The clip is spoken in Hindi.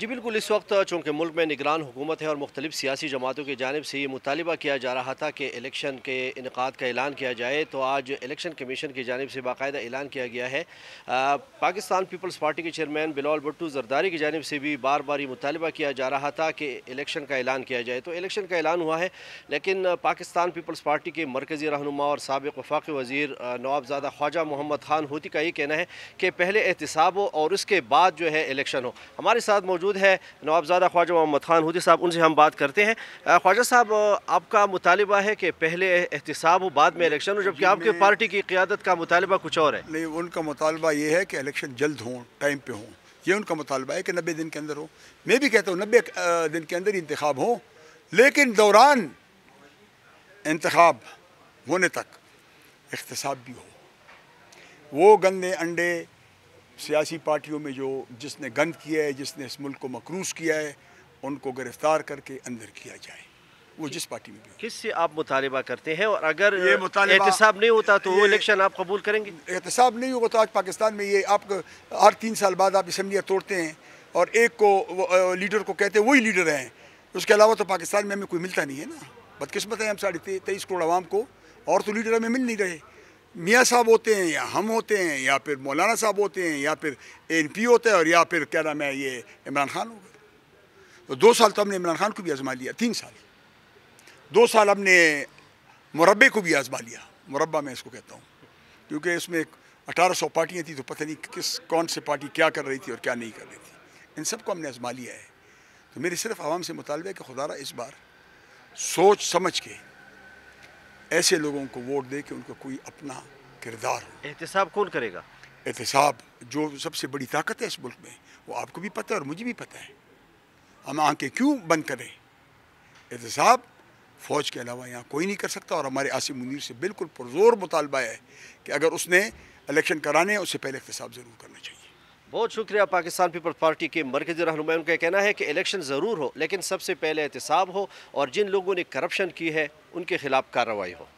जी बिल्कुल इस वक्त चूँकि मुल्क में निगरान हुकूमत है और मुख्तलिफ सियासी जमातों की जानब से ये मुतालबा किया जा रहा था कि इलेक्शन के इनका का ऐलान किया जाए तो आज इलेक्शन कमीशन की जानब से बाकायदा ऐलान किया गया है पाकिस्तान पीपल्स पार्टी के चेयरमैन बिलाल भट्टू जरदारी की जानब से भी बार बार ये मुतालबा किया जा रहा था कि इलेक्शन का ऐलान किया जाए तो इलेक्शन का ऐलान हुआ है लेकिन पाकिस्तान पीपल्स पार्टी के मरकज़ी रहनुमा और सबक वफाक वजीर नवाबजादा ख्वाजा मोहम्मद खान होती का ये कहना है कि पहले एहतसाब हो और उसके बाद जो है इलेक्शन हो हमारे साथ मौजूद है नवाबजादा ख्वाजा मोहम्मद ख़ान हुदी साहब उनसे हम बात करते हैं ख्वाजा साहब आपका मुतालबा है कि पहले एहतसाब हो बाद में इलेक्शन हो जबकि आपके पार्टी की क्यादत का मुतालबा कुछ और है नहीं उनका मुतालबा ये है कि इलेक्शन जल्द हों टाइम पर हों ये उनका मुतालबा है कि नब्बे दिन के अंदर हो मैं भी कहता हूँ नब्बे दिन के अंदर इंतखब हो लेकिन दौरान इंतखब होने तक अख्तसाब भी हो वो गंदे अंडे सियासी पार्टियों में जो जिसने गंद किया है जिसने इस मुल्क को मकरूज किया है उनको गिरफ्तार करके अंदर किया जाए वो जिस पार्टी में भी किससे आप मुतालबा करते हैं और अगर ये एहतसाब नहीं होता तो वो इलेक्शन आप कबूल करेंगे एहतसाब नहीं होगा तो आज पाकिस्तान में ये आप हर तीन साल बाद आप इसम्बलियाँ तोड़ते हैं और एक को लीडर को कहते हैं वही लीडर हैं उसके अलावा तो पाकिस्तान में हमें कोई मिलता नहीं है ना बदकिस्मत है हम साढ़े तेईस करोड़ आवाम को और तो लीडर हमें मिल नहीं रहे मियाँ साहब होते हैं या हम होते हैं या फिर मौलाना साहब होते हैं या फिर एन पी होता है और या फिर क्या नाम है ये इमरान खान होगा तो दो साल तो हमने इमरान खान को भी आजमा लिया तीन साल दो साल हमने मुरबे को भी आजमा लिया मुरबा मैं इसको कहता हूँ क्योंकि इसमें अठारह सौ पार्टियाँ थी तो पता नहीं किस कौन से पार्टी क्या कर रही थी और क्या नहीं कर रही थी इन सब को हमने आजमा लिया है तो मेरे सिर्फ आवाम से मुतालबा है कि खुदारा इस बार सोच समझ के ऐसे लोगों को वोट दे कि उनका कोई अपना किरदार हो एहतसाब कौन करेगा एहतसाब जो सबसे बड़ी ताकत है इस मुल्क में वो आपको भी पता है और मुझे भी पता है हम आंखें क्यों बंद करें एहतसाब फ़ौज के अलावा यहाँ कोई नहीं कर सकता और हमारे आसिम मुनीर से बिल्कुल पुरजोर मुतालबा है कि अगर उसने इलेक्शन कराने हैं उससे पहले एहतसाब ज़रूर करना चाहिए बहुत शुक्रिया पाकिस्तान पीपल्स पार्टी के मरकजी रहनुमा उनका कहना है कि इलेक्शन ज़रूर हो लेकिन सबसे पहले एहतसाब हो और जिन लोगों ने करप्शन की है उनके खिलाफ कार्रवाई हो